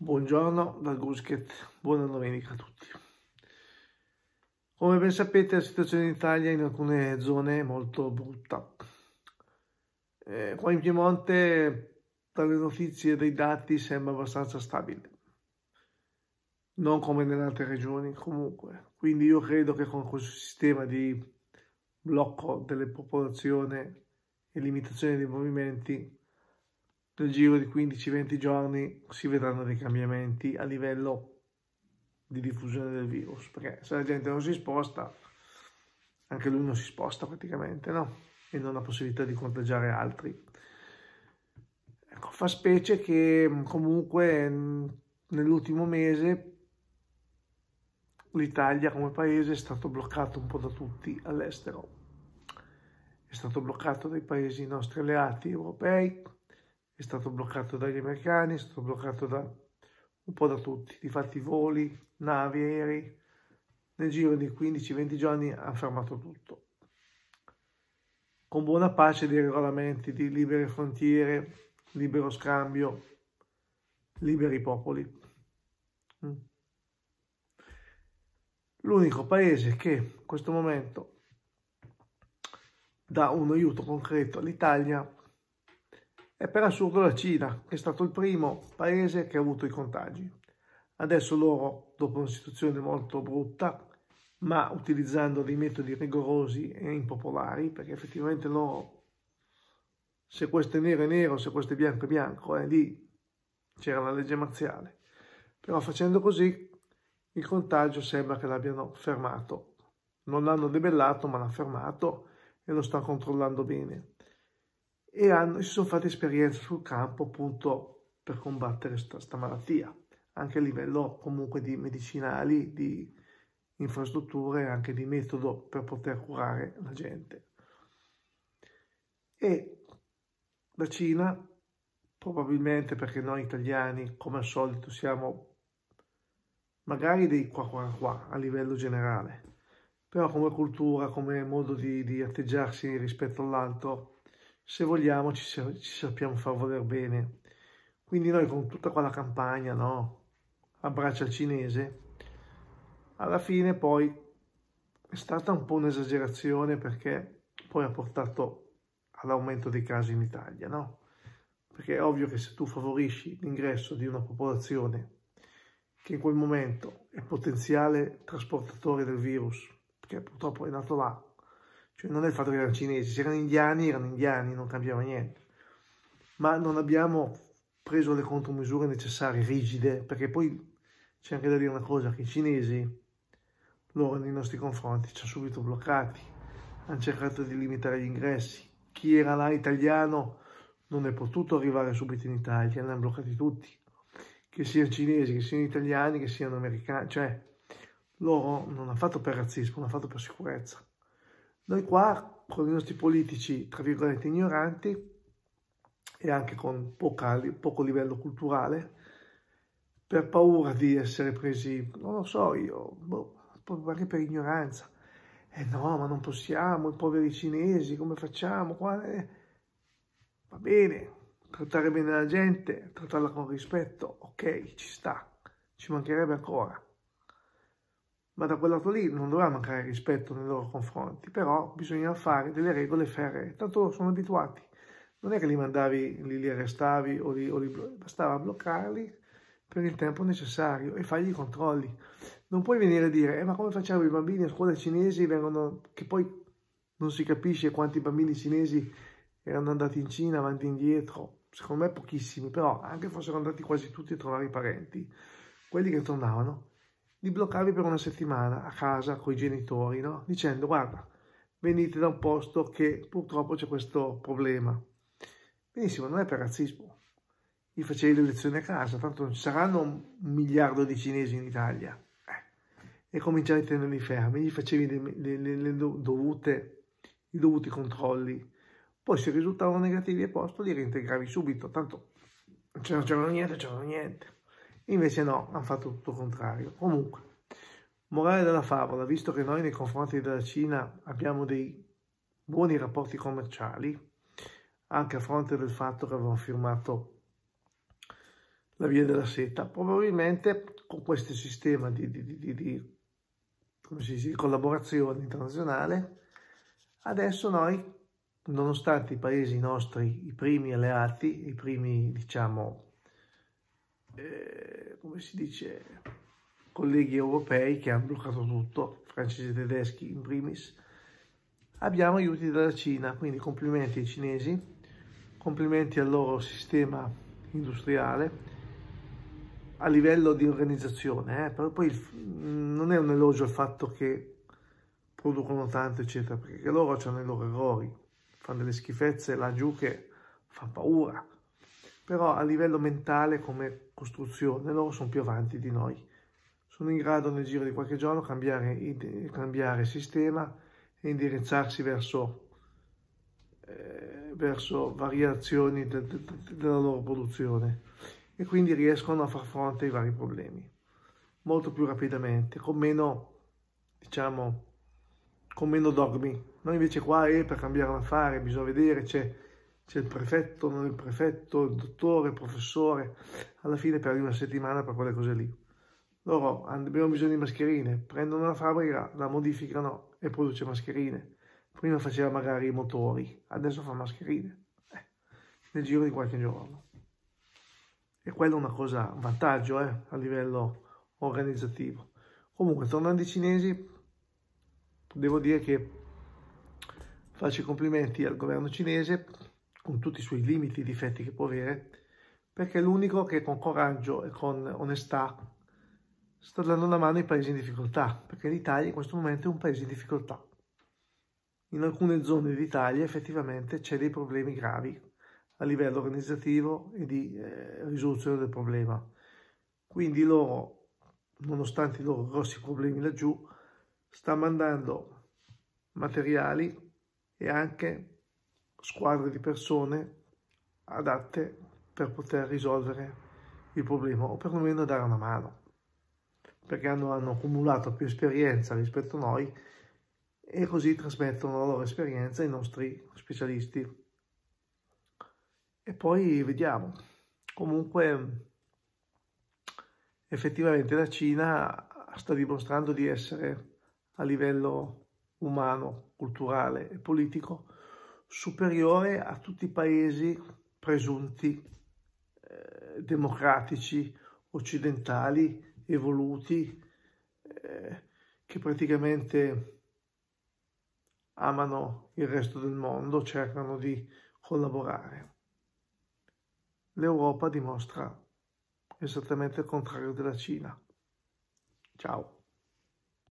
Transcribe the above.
Buongiorno dal Gusket, buona domenica a tutti. Come ben sapete la situazione in Italia in alcune zone è molto brutta. Eh, qua in Piemonte dalle notizie e dai dati sembra abbastanza stabile, non come nelle altre regioni comunque. Quindi io credo che con questo sistema di blocco delle popolazioni e limitazione dei movimenti nel giro di 15-20 giorni si vedranno dei cambiamenti a livello di diffusione del virus, perché se la gente non si sposta, anche lui non si sposta praticamente, no? E non ha possibilità di contagiare altri. Ecco, fa specie che comunque nell'ultimo mese l'Italia come paese è stato bloccato un po' da tutti all'estero. È stato bloccato dai paesi nostri alleati europei, è stato bloccato dagli americani, è stato bloccato da un po' da tutti, difatti voli, navi, aerei, nel giro di 15-20 giorni ha fermato tutto. Con buona pace dei regolamenti di libere frontiere, libero scambio, liberi popoli. Mm. L'unico paese che in questo momento dà un aiuto concreto all'Italia è per assurdo la Cina, che è stato il primo paese che ha avuto i contagi. Adesso loro, dopo una situazione molto brutta, ma utilizzando dei metodi rigorosi e impopolari, perché effettivamente loro, se questo è nero è nero, se questo è bianco è bianco, eh, lì c'era la legge marziale. Però facendo così il contagio sembra che l'abbiano fermato. Non l'hanno debellato, ma l'ha fermato e lo sta controllando bene e hanno, si sono fatte esperienze sul campo appunto per combattere questa malattia, anche a livello comunque di medicinali, di infrastrutture anche di metodo per poter curare la gente. E la Cina, probabilmente perché noi italiani, come al solito, siamo magari dei qua qua qua a livello generale, però come cultura, come modo di, di atteggiarsi rispetto all'altro, se vogliamo ci, ci sappiamo far voler bene. Quindi noi con tutta quella campagna, no? Abbraccia il cinese, alla fine poi è stata un po' un'esagerazione perché poi ha portato all'aumento dei casi in Italia, no? Perché è ovvio che se tu favorisci l'ingresso di una popolazione che in quel momento è potenziale trasportatore del virus, che purtroppo è nato là, cioè non è il fatto che erano cinesi, se erano indiani erano indiani, non cambiava niente. Ma non abbiamo preso le contromisure necessarie, rigide, perché poi c'è anche da dire una cosa, che i cinesi, loro nei nostri confronti, ci hanno subito bloccati, hanno cercato di limitare gli ingressi. Chi era là italiano non è potuto arrivare subito in Italia, ne hanno bloccati tutti, che siano cinesi, che siano italiani, che siano americani, cioè loro non hanno fatto per razzismo, hanno fatto per sicurezza. Noi qua, con i nostri politici, tra virgolette, ignoranti, e anche con poca, poco livello culturale, per paura di essere presi, non lo so io, boh, anche per ignoranza. Eh no, ma non possiamo, i poveri cinesi, come facciamo? Quale... Eh, va bene, trattare bene la gente, trattarla con rispetto, ok, ci sta, ci mancherebbe ancora ma da quel lato lì non doveva mancare rispetto nei loro confronti, però bisogna fare delle regole ferree, tanto sono abituati. Non è che li mandavi, li, li arrestavi o li, o li, bastava bloccarli per il tempo necessario e fargli i controlli. Non puoi venire a dire, eh, ma come facciamo i bambini a scuola cinesi vengono, che poi non si capisce quanti bambini cinesi erano andati in Cina avanti e indietro, secondo me pochissimi, però anche fossero andati quasi tutti a trovare i parenti, quelli che tornavano di bloccarvi per una settimana a casa con i genitori, no? dicendo guarda, venite da un posto che purtroppo c'è questo problema. Benissimo, non è per razzismo. Gli facevi le lezioni a casa, tanto non ci saranno un miliardo di cinesi in Italia. Eh. E cominciavi a tenerli fermi, gli facevi le, le, le dovute, i dovuti controlli. Poi se risultavano negativi a posto li reintegravi subito, tanto non c'erano niente, c'erano niente. Invece no, hanno fatto tutto il contrario. Comunque, morale della favola, visto che noi nei confronti della Cina abbiamo dei buoni rapporti commerciali, anche a fronte del fatto che avevano firmato la via della seta, probabilmente con questo sistema di, di, di, di dice, collaborazione internazionale, adesso noi, nonostante i paesi nostri, i primi alleati, i primi, diciamo, eh, come si dice, colleghi europei che hanno bloccato tutto, francesi e tedeschi in primis, abbiamo aiuti dalla Cina, quindi complimenti ai cinesi, complimenti al loro sistema industriale, a livello di organizzazione, eh? però poi il, non è un elogio il fatto che producono tanto, eccetera, perché loro hanno i loro errori, fanno delle schifezze laggiù che fa paura però a livello mentale come costruzione loro sono più avanti di noi. Sono in grado nel giro di qualche giorno cambiare, cambiare sistema e indirizzarsi verso, eh, verso variazioni de, de, de, della loro produzione e quindi riescono a far fronte ai vari problemi molto più rapidamente, con meno, diciamo, con meno dogmi. Noi invece qua è eh, per cambiare un affare, bisogna vedere, c'è c'è il prefetto, non il prefetto, il dottore, il professore, alla fine perdi una settimana per quelle cose lì. Loro abbiamo bisogno di mascherine, prendono la fabbrica, la modificano e produce mascherine. Prima faceva magari i motori, adesso fa mascherine, eh, nel giro di qualche giorno. E quello è una cosa, un vantaggio eh, a livello organizzativo. Comunque, tornando ai cinesi, devo dire che faccio i complimenti al governo cinese con tutti i suoi limiti e difetti che può avere, perché è l'unico che con coraggio e con onestà sta dando una mano ai paesi in difficoltà, perché l'Italia in questo momento è un paese in difficoltà. In alcune zone d'Italia effettivamente c'è dei problemi gravi a livello organizzativo e di eh, risoluzione del problema. Quindi loro, nonostante i loro grossi problemi laggiù, sta mandando materiali e anche squadre di persone adatte per poter risolvere il problema o perlomeno dare una mano perché hanno, hanno accumulato più esperienza rispetto a noi e così trasmettono la loro esperienza ai nostri specialisti e poi vediamo comunque effettivamente la Cina sta dimostrando di essere a livello umano, culturale e politico superiore a tutti i paesi presunti eh, democratici, occidentali, evoluti, eh, che praticamente amano il resto del mondo, cercano di collaborare. L'Europa dimostra esattamente il contrario della Cina. Ciao.